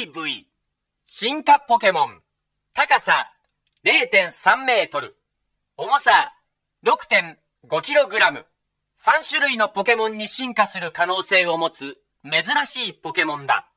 EV 進化ポケモン高さ0.3メートル重さ 6.5kg 3種類のポケモンに進化する可能性を持つ珍しいポケモンだ。